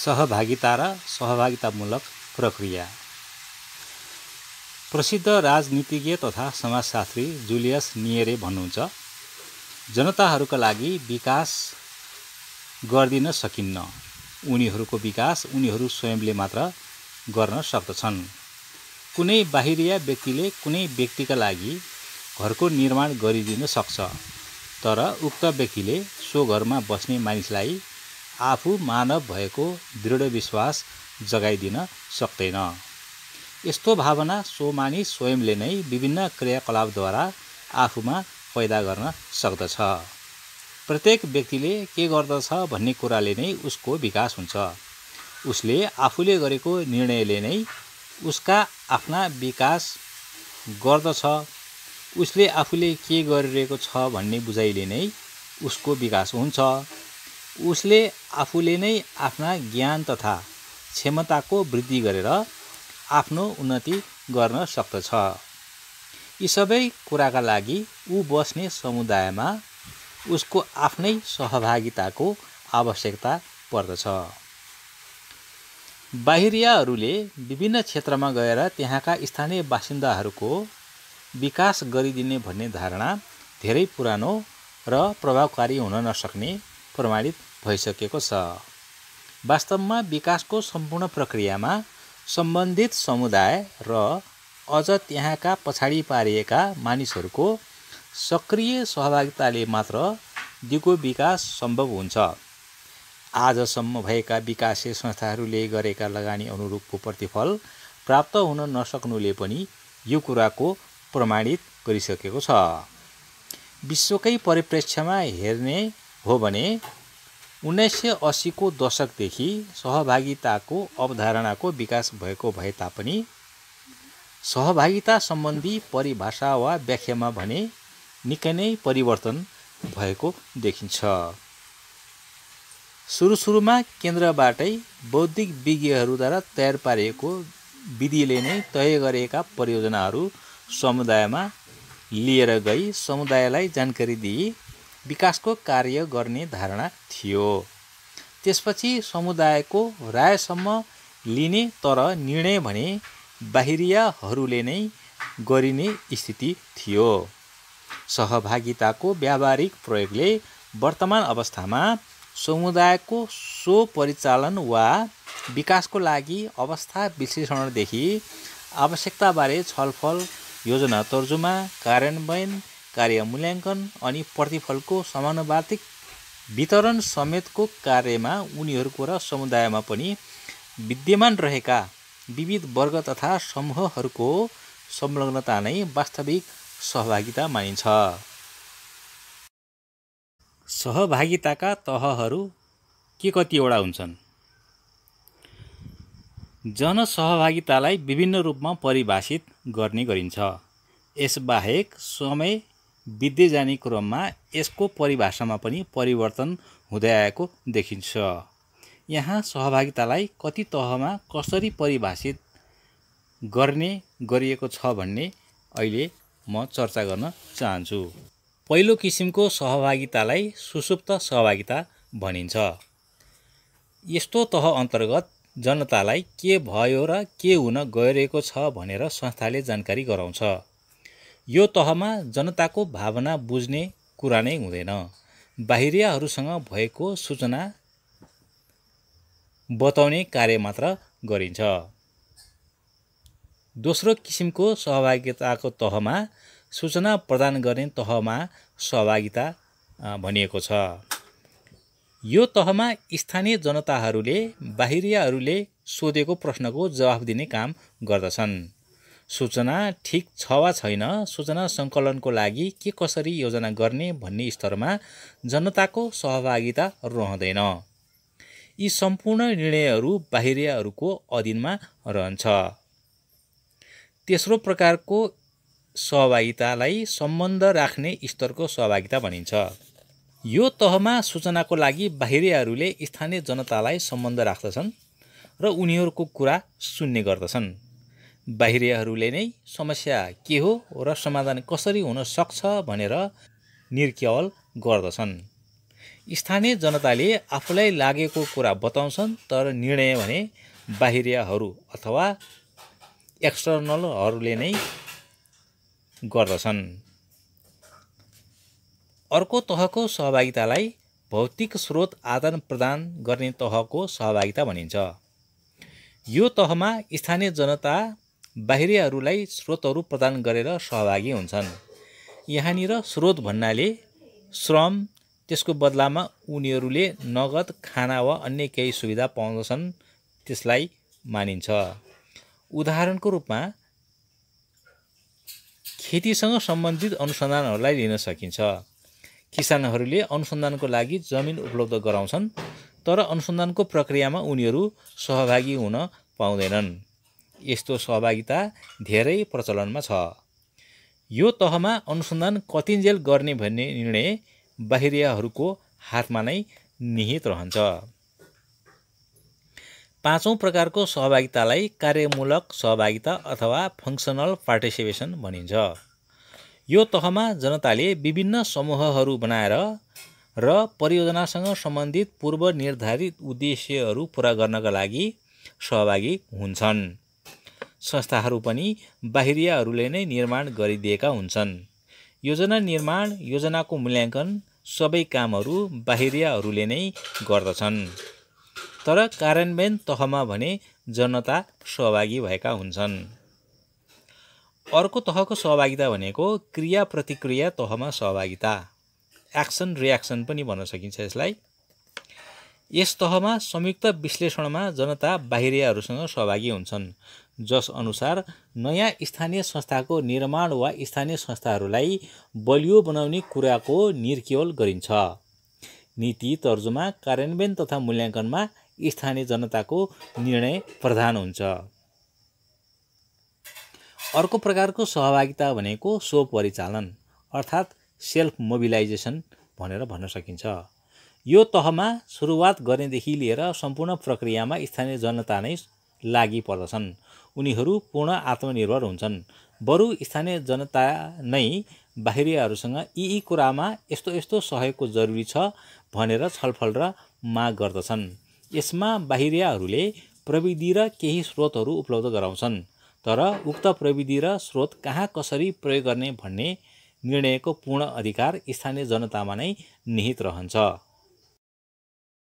सहभागिता र सहभागितामूलक प्रक्रिया प्रसिद्ध राजनीतिज्ञ तथा समाजशास्त्री जुलियस नियरे भन्नुहुन्छ जनताहरूका लागि विकास गरिदिन सकिन्न उनीहरूको विकास उनीहरू स्वयंले मात्र गर्न सक्दछन् कुनै बाहिरिया व्यक्तिले कुनै व्यक्तिका लागि घरको निर्माण गरिदिन सक्छ तर उक्त व्यक्तिले सो घरमा बस्ने मानिसलाई आफू मानव भएको दृढ विश्वास जगाइदिन सक्दैन यस्तो भावना सो मानिस स्वयंले नै विभिन्न क्रियाकलापद्वारा आफूमा पैदा गर्न सक्दछ प्रत्येक व्यक्तिले के गर्दछ भन्ने कुराले नै उसको विकास हुन्छ उसले आफूले गरेको निर्णयले नै उसका आफ्ना विकास गर्दछ उसले आफूले के गरिरहेको छ भन्ने बुझाइले नै उसको विकास हुन्छ उसले आफूले नै आफ्ना ज्ञान तथा क्षमताको वृद्धि गरेर आफ्नो उन्नति गर्न सक्दछ यी सबै कुराका लागि ऊ बस्ने समुदायमा उसको आफ्नै सहभागिताको आवश्यकता पर्दछ बाहिरियाहरूले विभिन्न क्षेत्रमा गएर त्यहाँका स्थानीय बासिन्दाहरूको विकास गरिदिने भन्ने धारणा धेरै पुरानो र प्रभावकारी हुन नसक्ने प्रमाणित भइसकेको छ वास्तवमा विकासको सम्पूर्ण प्रक्रियामा सम्बन्धित समुदाय र अझ त्यहाँका पछाडि पारिएका मानिसहरूको सक्रिय सहभागिताले मात्र दिगो विकास सम्भव हुन्छ आजसम्म भएका विकासीय संस्थाहरूले गरेका लगानी अनुरूपको प्रतिफल प्राप्त हुन नसक्नुले पनि यो कुराको प्रमाणित गरिसकेको छ विश्वकै परिप्रेक्ष्यमा हेर्ने हो भने उन्नाइस सय असीको दशकदेखि सहभागिताको अवधारणाको विकास भएको भए तापनि सहभागिता सम्बन्धी परिभाषा वा व्याख्यामा भने निकै नै परिवर्तन भएको देखिन्छ सुरु सुरुमा केन्द्रबाटै बौद्धिक विज्ञहरूद्वारा तयार पारिएको विधिले नै तय गरेका परियोजनाहरू समुदायमा लिएर गई समुदायलाई जानकारी दिई विकासको कार्य गर्ने धारणा थियो त्यसपछि समुदायको रायसम्म लिने तर निर्णय भने बाहिरियाहरूले नै गरिने स्थिति थियो सहभागिताको व्यावहारिक प्रयोगले वर्तमान अवस्थामा समुदायको सो परिचालन वा विकासको लागि अवस्था विश्लेषणदेखि आवश्यकताबारे छलफल योजना तर्जुमा कार्यान्वयन कार्य मूल्याङ्कन अनि प्रतिफलको समानुपातिक वितरण समेतको कार्यमा उनीहरूको र समुदायमा पनि विद्यमान रहेका विविध वर्ग तथा समूहहरूको संलग्नता नै वास्तविक सहभागिता मानिन्छ सहभागिताका तहहरू के कतिवटा हुन्छन् जनसहभागितालाई विभिन्न रूपमा परिभाषित गर्ने गरिन्छ यसबाहेक समय बित्दै जाने क्रममा यसको परिभाषामा पनि परिवर्तन हुँदै आएको देखिन्छ यहाँ सहभागितालाई कति तहमा कसरी परिभाषित गर्ने गरिएको छ भन्ने अहिले म चर्चा गर्न चाहन्छु पहिलो किसिमको सहभागितालाई सुसुप्त सहभागिता भनिन्छ यस्तो तह अन्तर्गत जनतालाई के भयो र के हुन गइरहेको छ भनेर संस्थाले जानकारी गराउँछ यो तहमा जनताको भावना बुझ्ने कुरा नै हुँदैन बाहिरियाहरूसँग भएको सूचना बताउने कार्य मात्र गरिन्छ दोस्रो किसिमको सहभागिताको तहमा सूचना प्रदान गर्ने तहमा सहभागिता भनिएको छ यो तहमा स्थानीय जनताहरूले बाहिरियाहरूले सोधेको प्रश्नको जवाफ दिने काम गर्दछन् सूचना ठिक छ वा छैन सूचना सङ्कलनको लागि के कसरी योजना गर्ने भन्ने स्तरमा जनताको सहभागिता रहँदैन यी सम्पूर्ण निर्णयहरू बाहिरियाहरूको अधीनमा रहन्छ तेस्रो प्रकारको सहभागितालाई सम्बन्ध राख्ने स्तरको सहभागिता भनिन्छ यो तहमा सूचनाको लागि बाहिरियाहरूले स्थानीय जनतालाई सम्बन्ध राख्दछन् र उनीहरूको कुरा सुन्ने गर्दछन् बाहिरहरूले नै समस्या के हो र समाधान कसरी हुन सक्छ भनेर निर्क्यवल गर्दछन् स्थानीय जनताले आफूलाई लागेको कुरा बताउँछन् तर निर्णय भने बाहिरहरू अथवा एक्सटर्नलहरूले नै गर्दछन् अर्को तहको सहभागितालाई भौतिक स्रोत आदान प्रदान गर्ने तहको सहभागिता भनिन्छ यो तहमा स्थानीय जनता बाहिरीहरूलाई स्रोतहरू प्रदान गरेर सहभागी हुन्छन् यहाँनिर स्रोत भन्नाले श्रम त्यसको बदलामा उनीहरूले नगद खाना वा अन्य केही सुविधा पाउँदछन् त्यसलाई मानिन्छ उदाहरणको रूपमा खेतीसँग सम्बन्धित अनुसन्धानहरूलाई लिन सकिन्छ किसानहरूले अनुसन्धानको लागि जमिन उपलब्ध गराउँछन् तर अनुसन्धानको प्रक्रियामा उनीहरू सहभागी हुन पाउँदैनन् यस्तो सहभागिता धेरै प्रचलनमा छ यो तहमा अनुसन्धान कतिन्जेल गर्ने भन्ने निर्णय बाहिरियाहरूको हातमा नै निहित रहन्छ पाँचौँ प्रकारको सहभागितालाई कार्यमूलक सहभागिता अथवा फङ्सनल पार्टिसिपेसन भनिन्छ यो तहमा जनताले विभिन्न समूहहरू बनाएर र परियोजनासँग सम्बन्धित पूर्व निर्धारित उद्देश्यहरू पुरा गर्नका लागि सहभागी हुन्छन् संस्थाहरू पनि बाहिरियाहरूले नै निर्माण गरिदिएका हुन्छन् योजना निर्माण योजनाको मूल्याङ्कन सबै कामहरू बाहिरियाहरूले नै गर्दछन् तर कार्यान्वयन तहमा भने जनता सहभागी भएका हुन्छन् अर्को तहको सहभागिता भनेको क्रिया प्रतिक्रिया तहमा सहभागिता एक्सन रियाक्सन पनि भन्न सकिन्छ यसलाई यस तहमा संयुक्त विश्लेषणमा जनता बाहिरियाहरूसँग सहभागी हुन्छन् जसअनुसार नयाँ स्थानीय संस्थाको निर्माण वा स्थानीय संस्थाहरूलाई बलियो बनाउने कुराको निर्केवल गरिन्छ नीति तर्जुमा कार्यान्वयन तथा मूल्याङ्कनमा स्थानीय जनताको निर्णय प्रधान हुन्छ अर्को प्रकारको सहभागिता भनेको स्वपरिचालन अर्थात् सेल्फ मोबिलाइजेसन भनेर भन्न सकिन्छ यो तहमा सुरुवात गर्नेदेखि लिएर सम्पूर्ण प्रक्रियामा स्थानीय जनता नै लागि पर्दछन् उनीहरू पूर्ण आत्मनिर्भर हुन्छन् बरु स्थानीय जनता नै बाहिरियाहरूसँग यी यी कुरामा यस्तो यस्तो सहयोगको जरुरी छ भनेर छलफल र माग गर्दछन् यसमा बाहिरियाहरूले प्रविधि र केही स्रोतहरू उपलब्ध गराउँछन् तर उक्त प्रविधि र स्रोत कहाँ कसरी प्रयोग गर्ने भन्ने निर्णयको पूर्ण अधिकार स्थानीय जनतामा नै निहित रहन्छ